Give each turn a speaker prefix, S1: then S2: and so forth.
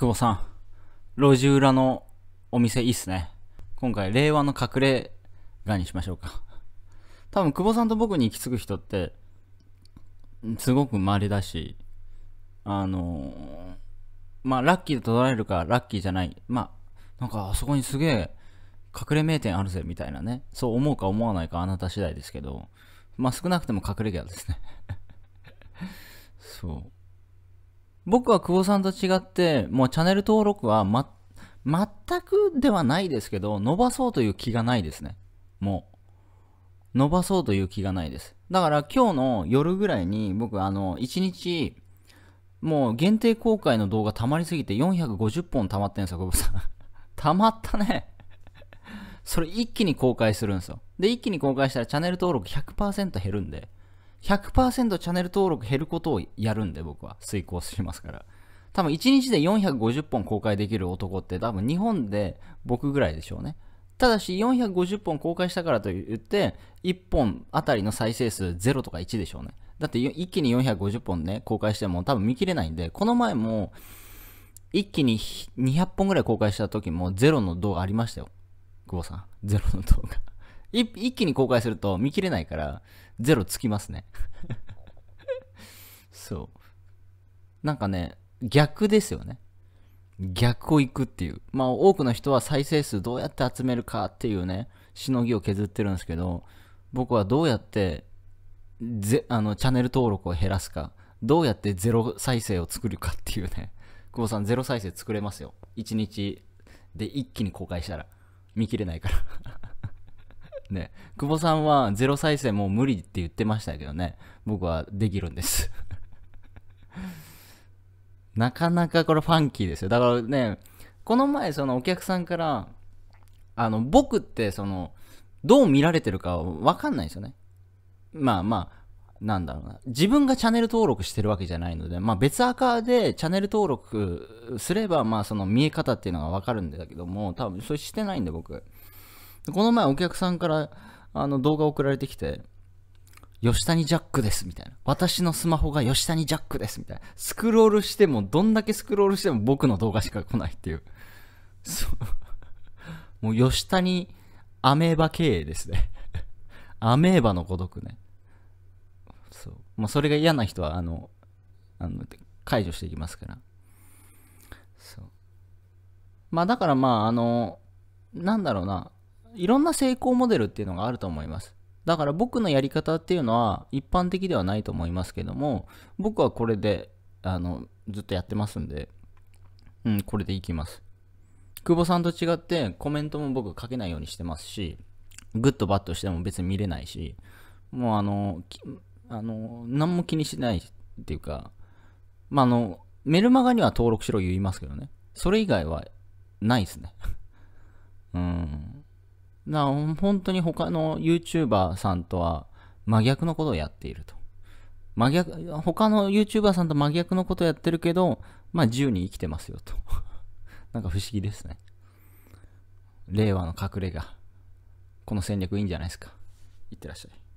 S1: 久保さん、路地裏のお店いいっすね。今回、令和の隠れ家にしましょうか。多分、久保さんと僕に行き着く人って、すごく稀だし、あのー、まあ、ラッキーで捉えるか、ラッキーじゃない。まあ、なんか、あそこにすげえ、隠れ名店あるぜ、みたいなね。そう思うか思わないか、あなた次第ですけど、まあ、少なくても隠れ家ですね そう。僕は久保さんと違って、もうチャンネル登録は、ま、全くではないですけど、伸ばそうという気がないですね。もう。伸ばそうという気がないです。だから今日の夜ぐらいに僕あの1日もう限定公開の動画たまりすぎて450本溜まってんすよ、久保さん。たまったねそれ一気に公開するんですよ。で、一気に公開したらチャンネル登録100%減るんで。100%チャンネル登録減ることをやるんで僕は遂行しますから多分1日で450本公開できる男って多分日本で僕ぐらいでしょうねただし450本公開したからといって1本あたりの再生数0とか1でしょうねだって一気に450本ね公開しても多分見切れないんでこの前も一気に200本ぐらい公開した時も0の動画ありましたよ久保さん0の動画一気に公開すると見切れないから、ゼロつきますね そう。なんかね、逆ですよね。逆を行くっていう。まあ多くの人は再生数どうやって集めるかっていうね、しのぎを削ってるんですけど、僕はどうやってぜあのチャンネル登録を減らすか、どうやってゼロ再生を作るかっていうね、久保さんゼロ再生作れますよ。一日で一気に公開したら。見切れないからね、久保さんはゼロ再生もう無理って言ってましたけどね、僕はできるんです なかなかこれファンキーですよ。だからね、この前そのお客さんから、あの、僕ってその、どう見られてるかわかんないですよね。まあまあ、なんだろうな。自分がチャンネル登録してるわけじゃないので、まあ別アカでチャンネル登録すれば、まあその見え方っていうのがわかるんだけども、多分それしてないんで僕。この前お客さんからあの動画送られてきて、吉谷ジャックですみたいな。私のスマホが吉谷ジャックですみたいな。スクロールしても、どんだけスクロールしても僕の動画しか来ないっていう。そう。もう吉谷アメーバ経営ですね。アメーバの孤独ね。そう。まあ、それが嫌な人は、あの、あの解除していきますから。そう。まあ、だからまあ、あの、なんだろうな。いろんな成功モデルっていうのがあると思います。だから僕のやり方っていうのは一般的ではないと思いますけども、僕はこれで、あの、ずっとやってますんで、うん、これでいきます。久保さんと違ってコメントも僕書けないようにしてますし、グッとバッとしても別に見れないし、もうあの、あの、何も気にしてないっていうか、まあ、あの、メルマガには登録しろ言いますけどね。それ以外はないですね。うん。な本当に他の YouTuber さんとは真逆のことをやっていると。真逆、他の YouTuber さんと真逆のことをやってるけど、まあ自由に生きてますよと。なんか不思議ですね。令和の隠れが。この戦略いいんじゃないですか。いってらっしゃい。